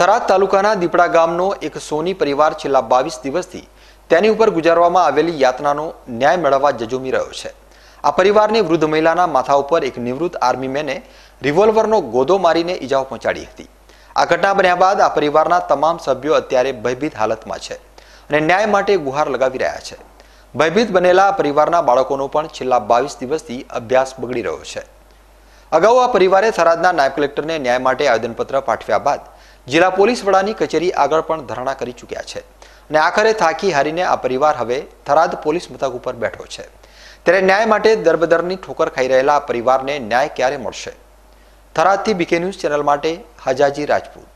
થરાદ તાલુકાના દીપડા ગામનો એક સોની પરિવાર છેલ્લા બાવીસ દિવસથી તેની ઉપર ગુજારવામાં આવેલી યાતનાનો ન્યાય મેળવવા જજુમી રહ્યો છે આ પરિવારની વૃદ્ધ મહિલાના માથા ઉપર એક નિવૃત્ત આર્મી મેને રિવોલ્વરનો ગોદો મારીને ઈજાઓ પહોંચાડી હતી આ ઘટના બન્યા બાદ આ પરિવારના તમામ સભ્યો અત્યારે ભયભીત હાલતમાં છે અને ન્યાય માટે ગુહાર લગાવી રહ્યા છે ભયભીત બનેલા પરિવારના બાળકોનો પણ છેલ્લા બાવીસ દિવસથી અભ્યાસ બગડી રહ્યો છે અગાઉ આ પરિવારે થરાદના નાયબ કલેક્ટરને ન્યાય માટે આવેદનપત્ર પાઠવ્યા બાદ જિલ્લા પોલીસ વડાની કચેરી આગળ પણ ધરણા કરી ચૂક્યા છે અને આખરે થાકી હારીને આ પરિવાર હવે થરાદ પોલીસ મથક ઉપર બેઠો છે ત્યારે ન્યાય માટે દરબદરની ઠોકર ખાઈ રહેલા પરિવારને ન્યાય ક્યારે મળશે થરાદથી બીકે ન્યૂઝ ચેનલ માટે હાજાજી રાજપૂત